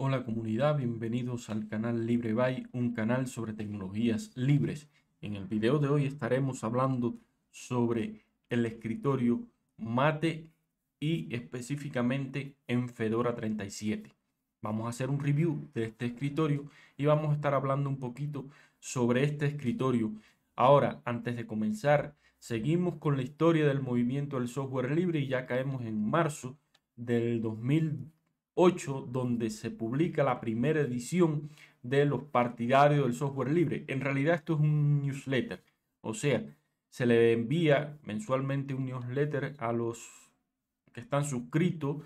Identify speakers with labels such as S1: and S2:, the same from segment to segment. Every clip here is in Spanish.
S1: Hola comunidad, bienvenidos al canal Libre un canal sobre tecnologías libres. En el video de hoy estaremos hablando sobre el escritorio Mate y específicamente en Fedora 37. Vamos a hacer un review de este escritorio y vamos a estar hablando un poquito sobre este escritorio. Ahora, antes de comenzar, seguimos con la historia del movimiento del software libre y ya caemos en marzo del 2020 donde se publica la primera edición de los partidarios del software libre. En realidad esto es un newsletter, o sea, se le envía mensualmente un newsletter a los que están suscritos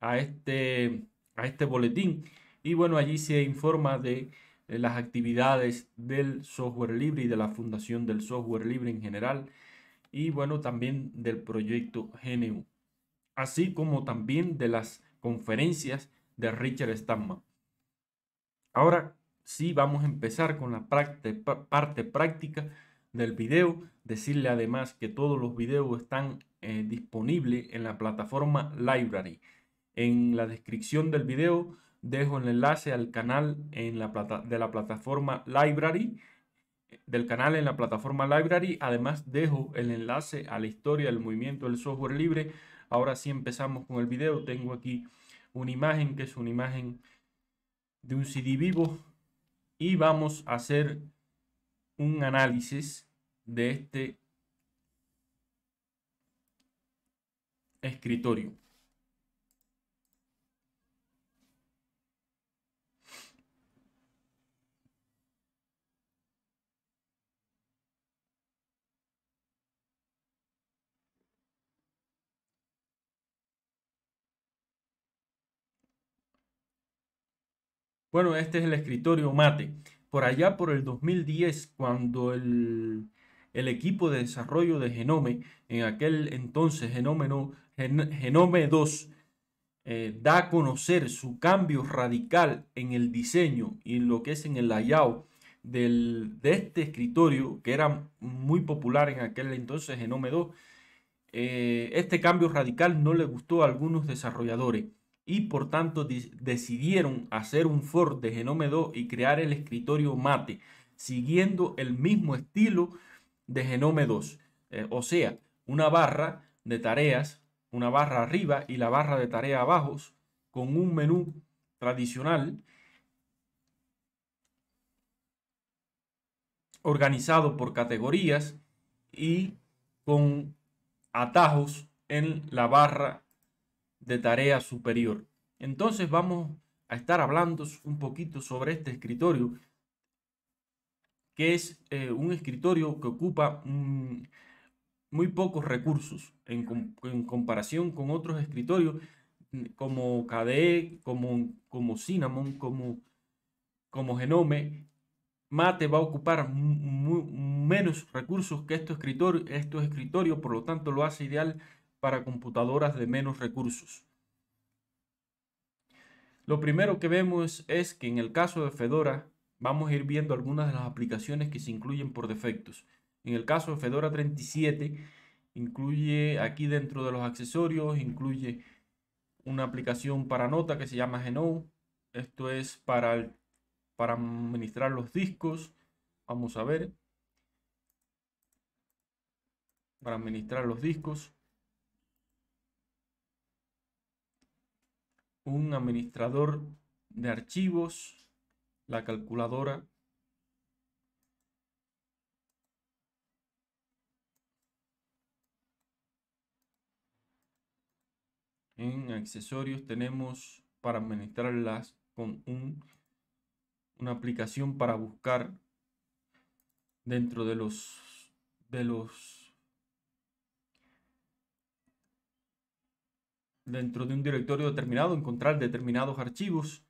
S1: a este, a este boletín. Y bueno, allí se informa de las actividades del software libre y de la fundación del software libre en general. Y bueno, también del proyecto GNU. Así como también de las conferencias de Richard Stallman. Ahora sí vamos a empezar con la parte práctica del video. Decirle además que todos los videos están eh, disponibles en la plataforma Library. En la descripción del video dejo el enlace al canal en la plata de la plataforma Library del canal en la plataforma Library. Además dejo el enlace a la historia del movimiento del software libre Ahora sí empezamos con el video. Tengo aquí una imagen que es una imagen de un CD vivo y vamos a hacer un análisis de este escritorio. Bueno, este es el escritorio mate. Por allá, por el 2010, cuando el, equipo de desarrollo de Genome, en aquel entonces Genome, Genome 2, eh, da a conocer su cambio radical en el diseño y en lo que es en el layout de este escritorio, que era muy popular en aquel entonces, Genome 2, eh, este cambio radical no le gustó a algunos desarrolladores y por tanto decidieron hacer un for de Genome 2 y crear el escritorio Mate, siguiendo el mismo estilo de Genome 2. Eh, o sea, una barra de tareas, una barra arriba y la barra de tareas abajo, con un menú tradicional organizado por categorías y con atajos en la barra de tarea superior. Entonces vamos a estar hablando un poquito sobre este escritorio, que es eh, un escritorio que ocupa muy pocos recursos en, comparación con otros escritorios mm, como KDE, como, como Cinnamon, como, como Genome. Mate va a ocupar muy, menos recursos que estos escritorios, estos escritorios, por lo tanto lo hace ideal para computadoras de menos recursos. Lo primero que vemos es que en el caso de Fedora vamos a ir viendo algunas de las aplicaciones que se incluyen por defectos. En el caso de Fedora 37 incluye aquí dentro de los accesorios, incluye una aplicación para nota que se llama Genome. Esto es para, para administrar los discos. Vamos a ver. Para administrar los discos. un administrador de archivos, la calculadora. En accesorios tenemos para administrarlas con un, una aplicación para buscar dentro de los, de los dentro de un directorio determinado, encontrar determinados archivos.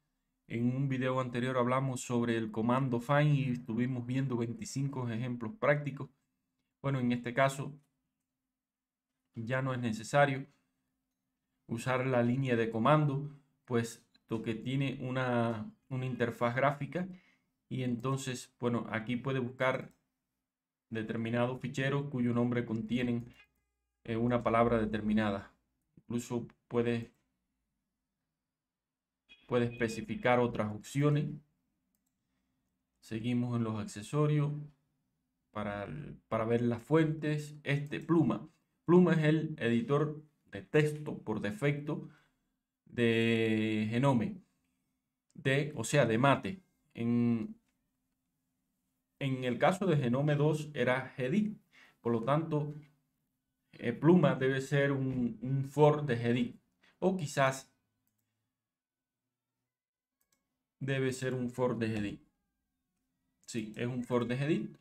S1: En un video anterior hablamos sobre el comando find y estuvimos viendo 25 ejemplos prácticos. Bueno, en este caso ya no es necesario usar la línea de comando, puesto que tiene una, interfaz gráfica y entonces, bueno, aquí puede buscar determinado fichero cuyo nombre contiene eh, una palabra determinada. Incluso puede especificar otras opciones. Seguimos en los accesorios para, ver las fuentes. Este pluma. Pluma es el editor de texto por defecto de Genome. De, o sea, de mate. En, en el caso de Genome 2 era Gedit. Por lo tanto, eh, pluma debe ser un, for de Jedi O quizás debe ser un for de Jedi. Sí, es un for de Jedi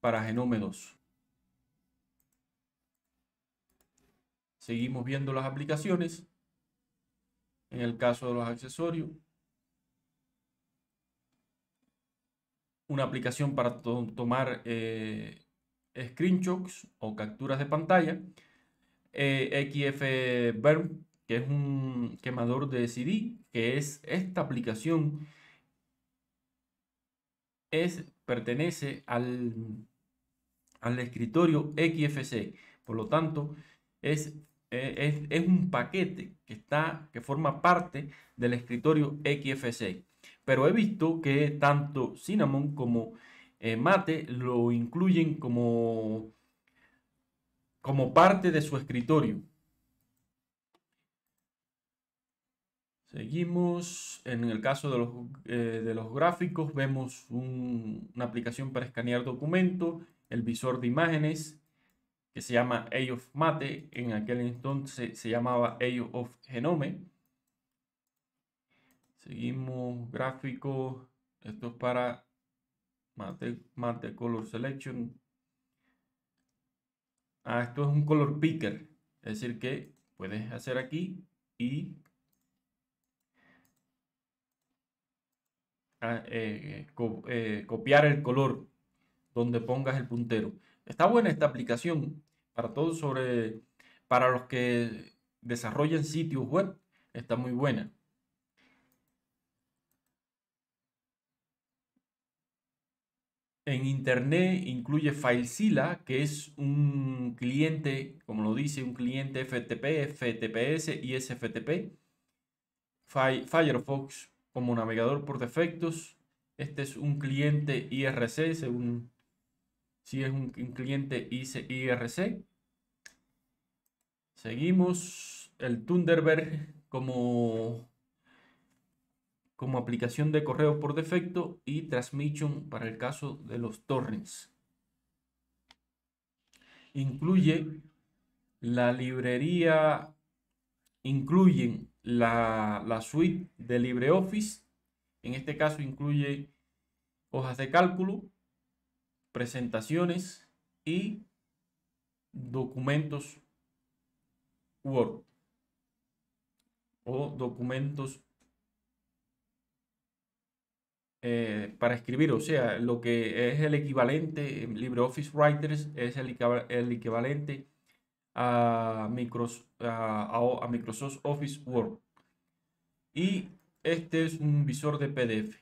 S1: para Genome 2. Seguimos viendo las aplicaciones. En el caso de los accesorios, una aplicación para tomar eh, screenshots o capturas de pantalla. Eh, XFBurn que es un quemador de CD, que es esta aplicación, es, pertenece al, al escritorio XFC. Por lo tanto, eh, es, es, un paquete que, está, que forma parte del escritorio XFC. Pero he visto que tanto Cinnamon como eh, mate lo incluyen como, como parte de su escritorio. Seguimos, en el caso de los, eh, gráficos vemos una aplicación para escanear documento, el visor de imágenes que se llama Age of Mate, en aquel entonces se llamaba Age of Genome. Seguimos gráficos, esto es para mate, color selection. Ah, esto es un color picker. Es decir que puedes hacer aquí y ah, eh, eh, copiar el color donde pongas el puntero. Está buena esta aplicación para todos sobre para los que desarrollan sitios web. Está muy buena. en Internet incluye FileZilla, que es un cliente, como lo dice, un cliente FTP, FTPS y SFTP. Firefox como navegador por defectos. Este es un cliente IRC, según si es un, un cliente IRC. Seguimos el Thunderbird como como aplicación de correo por defecto y Transmission para el caso de los torrents. Incluye la librería, incluyen la, la suite de LibreOffice, en este caso incluye hojas de cálculo, presentaciones y documentos Word o documentos eh, para escribir, o sea, lo que es el equivalente, LibreOffice Writers es el, equivalente a a, a Microsoft Office Word. Y este es un visor de PDF.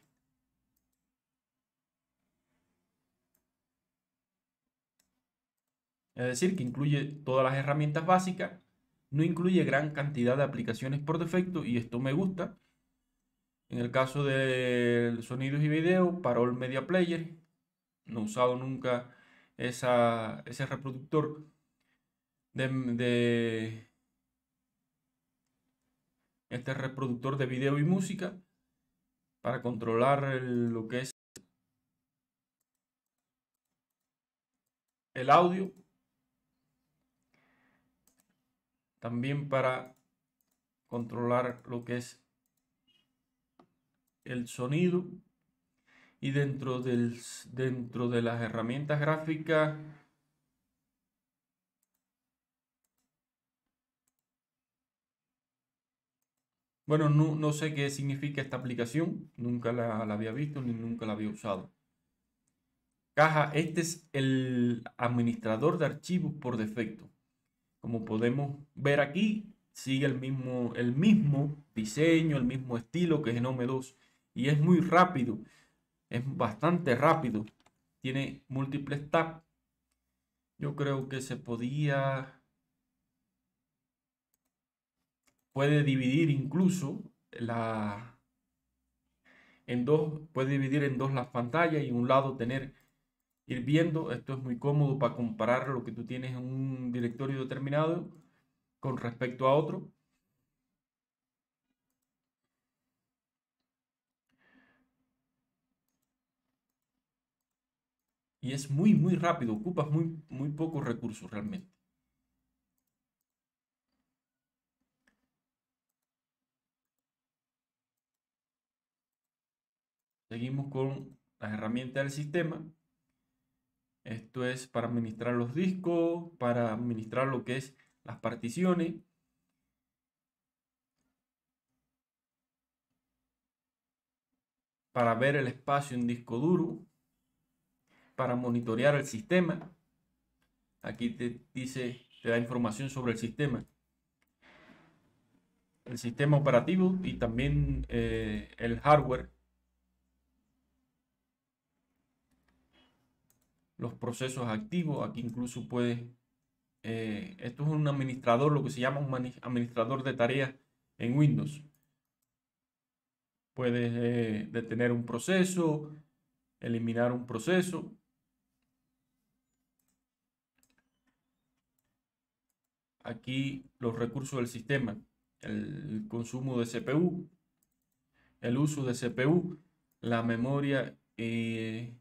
S1: Es decir, que incluye todas las herramientas básicas, no incluye gran cantidad de aplicaciones por defecto y esto me gusta en el caso de sonidos y video, Parol Media Player, no he usado nunca esa, ese reproductor de, este reproductor de video y música para controlar lo que es el audio también para controlar lo que es el sonido y dentro, del, dentro de las herramientas gráficas Bueno, no, sé qué significa esta aplicación, nunca la, había visto ni nunca la había usado. Caja, este es el administrador de archivos por defecto. Como podemos ver aquí, sigue el mismo, el mismo diseño, el mismo estilo que Genome 2 y es muy rápido, es bastante rápido. Tiene múltiples tabs. Yo creo que se podía... Puede dividir incluso la... En dos, puede dividir en dos las pantallas y un lado tener ir viendo. Esto es muy cómodo para comparar lo que tú tienes en un directorio determinado con respecto a otro. Y es muy, muy rápido, ocupas muy, muy pocos recursos realmente. Seguimos con las herramientas del sistema. Esto es para administrar los discos, para administrar lo que es las particiones. Para ver el espacio en disco duro para monitorear el sistema. Aquí te dice, te da información sobre el sistema. El sistema operativo y también eh, el hardware. Los procesos activos. Aquí incluso puedes... Eh, esto es un administrador, lo que se llama un administrador de tareas en Windows. Puedes eh, detener un proceso, eliminar un proceso, aquí los recursos del sistema, el consumo de CPU, el uso de CPU, la memoria, eh,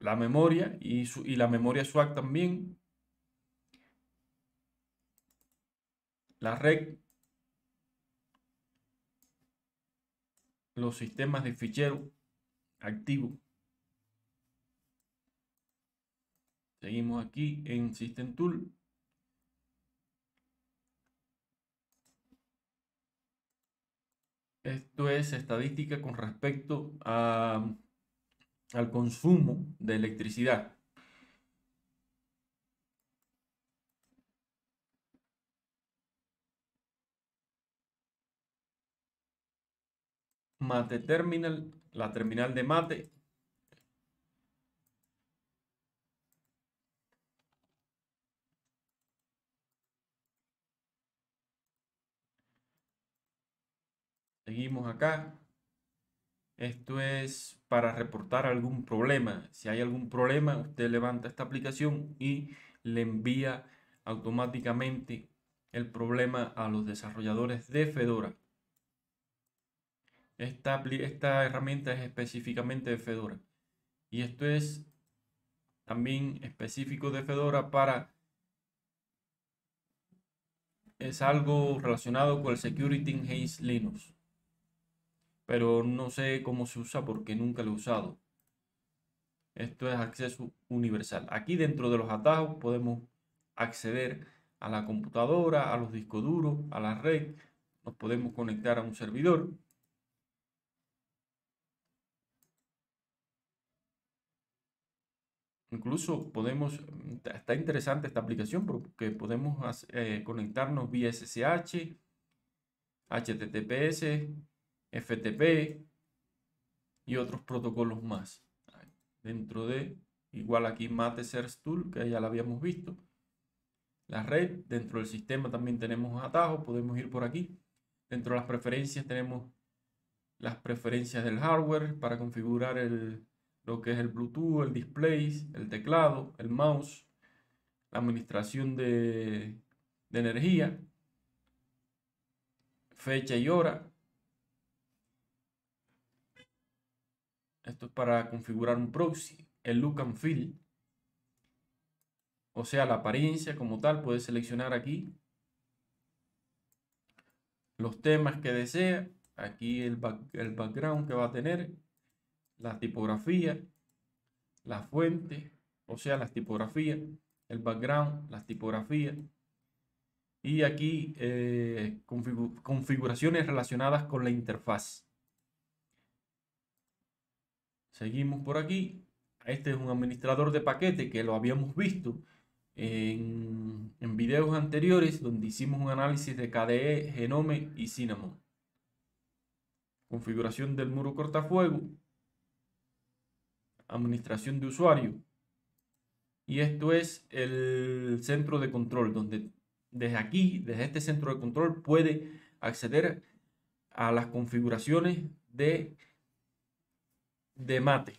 S1: la memoria y, su, y la memoria SWAC también, la red, los sistemas de fichero activo. Seguimos aquí en System Tool. Esto es estadística con respecto a, al consumo de electricidad. Mate Terminal, la terminal de Mate, Seguimos acá. Esto es para reportar algún problema. Si hay algún problema, usted levanta esta aplicación y le envía automáticamente el problema a los desarrolladores de Fedora. Esta, esta herramienta es específicamente de Fedora. Y esto es también específico de Fedora para... Es algo relacionado con el Security in Linux pero no sé cómo se usa porque nunca lo he usado. Esto es acceso universal. Aquí dentro de los atajos podemos acceder a la computadora, a los discos duros, a la red. Nos podemos conectar a un servidor. Incluso podemos, está interesante esta aplicación porque podemos eh, conectarnos vía SSH, HTTPS, FTP y otros protocolos más. Dentro de, igual aquí Mate Search Tool, que ya la habíamos visto. La red, dentro del sistema también tenemos atajos, podemos ir por aquí. Dentro de las preferencias tenemos las preferencias del hardware para configurar el, lo que es el Bluetooth, el display, el teclado, el mouse, la administración de, de energía, fecha y hora, Esto es para configurar un proxy. El look and feel. O sea, la apariencia como tal. Puedes seleccionar aquí los temas que desea. Aquí el, el background que va a tener. La tipografía. La fuente. O sea, las tipografías. El background. Las tipografías y aquí eh, configuraciones relacionadas con la interfaz. Seguimos por aquí. Este es un administrador de paquete que lo habíamos visto en, videos anteriores donde hicimos un análisis de KDE, Genome y Cinnamon. Configuración del muro cortafuego. Administración de usuario. Y esto es el centro de control donde desde aquí, desde este centro de control, puede acceder a las configuraciones de de mate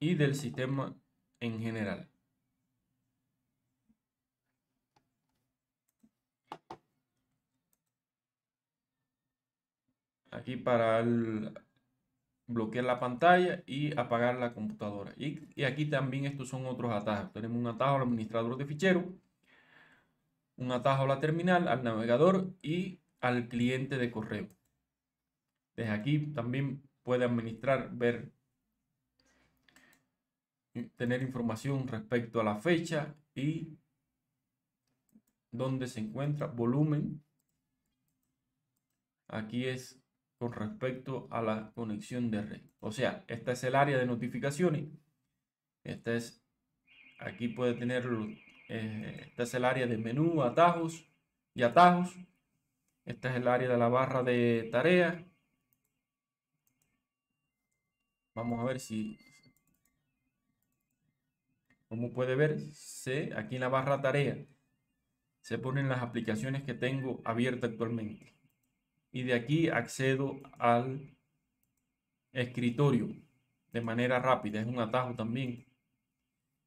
S1: y del sistema en general. Aquí para bloquear la pantalla y apagar la computadora. Y, y, aquí también estos son otros atajos. Tenemos un atajo al administrador de fichero, un atajo a la terminal, al navegador y al cliente de correo. Desde aquí también puede administrar, ver, tener información respecto a la fecha y dónde se encuentra volumen. Aquí es con respecto a la conexión de red. O sea, esta es el área de notificaciones. Esta es, aquí puede tener, eh, esta es el área de menú, atajos y atajos. Esta es el área de la barra de tareas Vamos a ver si... Como puede ver, se, aquí en la barra tarea se ponen las aplicaciones que tengo abiertas actualmente. Y de aquí accedo al escritorio de manera rápida. Es un atajo también.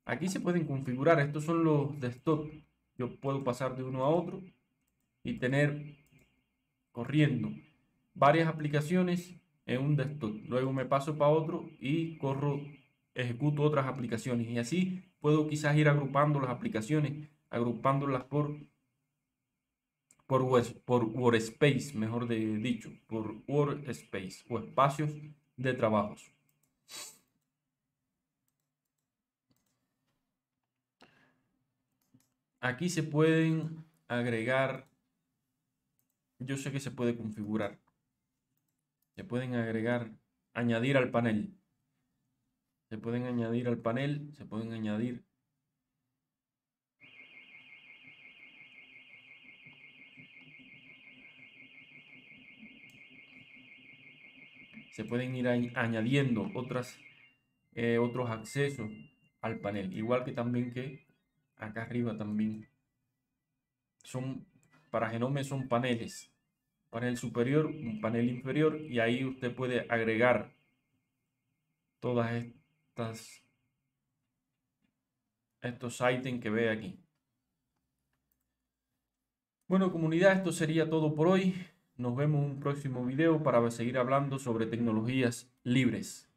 S1: Aquí se pueden configurar. Estos son los desktop. Yo puedo pasar de uno a otro y tener corriendo varias aplicaciones en un desktop. Luego me paso para otro y corro, ejecuto otras aplicaciones. Y así puedo quizás ir agrupando las aplicaciones, agrupándolas por, por, por workspace, mejor de, dicho, por space o espacios de trabajos. Aquí se pueden agregar, yo sé que se puede configurar, se pueden agregar, añadir al panel. Se pueden añadir al panel, se pueden añadir se pueden ir añadiendo otras, eh, otros accesos al panel. Igual que también que acá arriba también. Son, para Genome son paneles panel superior, un panel inferior y ahí usted puede agregar todas estas estos ítems que ve aquí. Bueno comunidad, esto sería todo por hoy. Nos vemos en un próximo video para seguir hablando sobre tecnologías libres.